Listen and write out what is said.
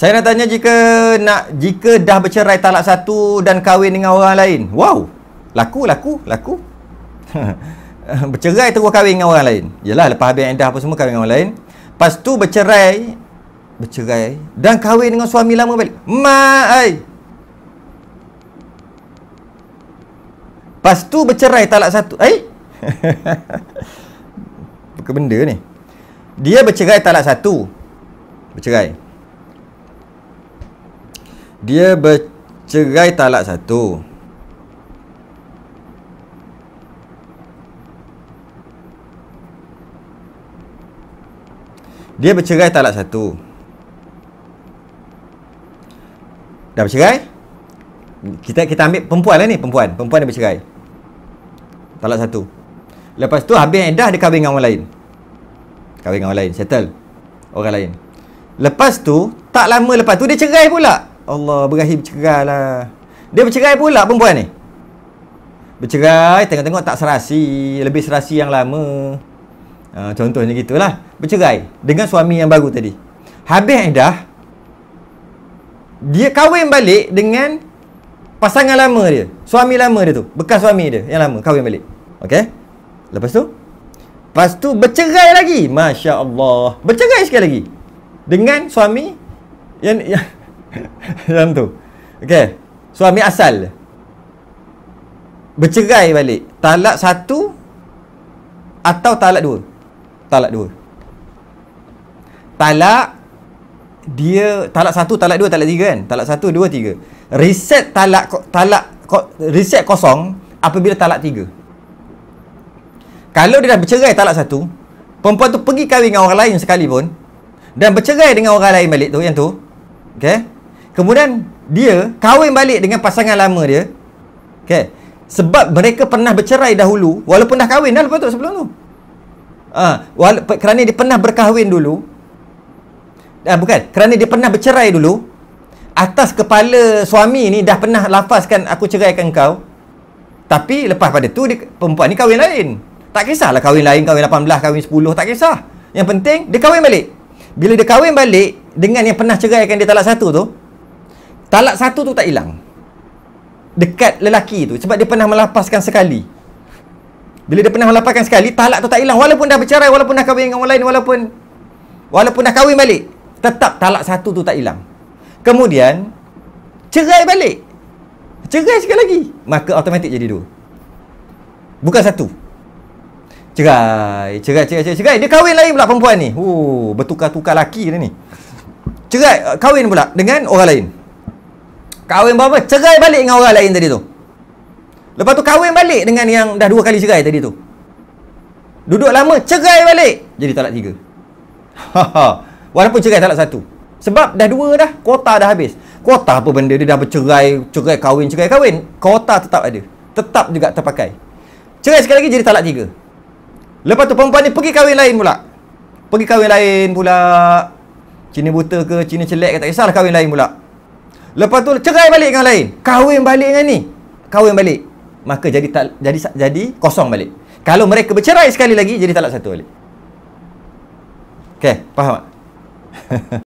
Saya nak tanya jika nak jika dah bercerai talak satu dan kahwin dengan orang lain. Wow. Laku laku laku. bercerai terus kahwin dengan orang lain. Yalah lepas habis endah apa semua kahwin dengan orang lain. Lepas tu bercerai bercerai dan kahwin dengan suami lama balik. Mai. Lepas tu bercerai talak satu. Eh? Ai. Apa benda ni? Dia bercerai talak satu. Bercerai. Dia bercerai talak satu Dia bercerai talak satu Dah bercerai? Kita kita ambil perempuan lah ni Perempuan Perempuan dia bercerai Talak satu Lepas tu habis endah dia kahwin dengan orang lain Kahwin dengan orang lain Settle Orang lain Lepas tu Tak lama lepas tu dia cerai pula Allah berahi bercerai lah Dia bercerai pula perempuan ni Bercerai tengok-tengok tak serasi Lebih serasi yang lama ha, Contohnya gitulah Bercerai dengan suami yang baru tadi Habis dah Dia kahwin balik dengan Pasangan lama dia Suami lama dia tu Bekas suami dia yang lama kahwin balik Okay Lepas tu Lepas tu bercerai lagi Masya Allah Bercerai sekali lagi Dengan suami yang, yang Macam tu Okay Suami asal Bercerai balik Talak satu Atau talak dua Talak dua Talak Dia Talak satu, talak dua, talak tiga kan Talak satu, dua, tiga Reset talak Talak Reset kosong Apabila talak tiga Kalau dia dah bercerai talak satu Perempuan tu pergi kahwin dengan orang lain sekali pun, Dan bercerai dengan orang lain balik tu Yang tu Okay Kemudian dia kahwin balik dengan pasangan lama dia. Okay. Sebab mereka pernah bercerai dahulu walaupun dah kahwin dah lepas tu sebelum tu. Ha, wala- kerana dia pernah berkahwin dulu. Ah, bukan, kerana dia pernah bercerai dulu atas kepala suami ni dah pernah lafazkan aku ceraikan kau. Tapi lepas pada tu dia, perempuan ni kahwin lain. Tak kisahlah kahwin lain, kahwin 18, kahwin 10, tak kisah. Yang penting dia kahwin balik. Bila dia kahwin balik dengan yang pernah ceraikan dia talak satu tu, Talak satu tu tak hilang Dekat lelaki tu Sebab dia pernah melapaskan sekali Bila dia pernah melapaskan sekali Talak tu tak hilang Walaupun dah bercerai Walaupun dah kahwin dengan orang lain Walaupun Walaupun dah kahwin balik Tetap talak satu tu tak hilang Kemudian Cerai balik Cerai sekali lagi Maka automatik jadi dua Bukan satu Cerai Cerai, cerai, cerai, cerai. Dia kahwin lain pula perempuan ni uh, Bertukar-tukar lelaki ni Cerai, kahwin pula dengan orang lain Kawin berapa? Cerai balik dengan orang lain tadi tu. Lepas tu kawin balik dengan yang dah dua kali cerai tadi tu. Duduk lama, cerai balik. Jadi talak tiga. Walaupun cerai talak satu. Sebab dah dua dah, kuota dah habis. Kuota apa benda dia dah bercerai, cerai kawin cerai kawin Kuota tetap ada. Tetap juga terpakai. Cerai sekali lagi jadi talak tiga. Lepas tu perempuan ni pergi kawin lain pula. Pergi kawin lain pula. Cina buta ke, Cina celek ke, tak kisahlah eh, kawin lain pula. Lepas tu cerai balik dengan lain. Kahwin balik dengan ni. Kahwin balik. Maka jadi tak jadi jadi kosong balik. Kalau mereka bercerai sekali lagi jadi talak satu balik. Okey, faham tak?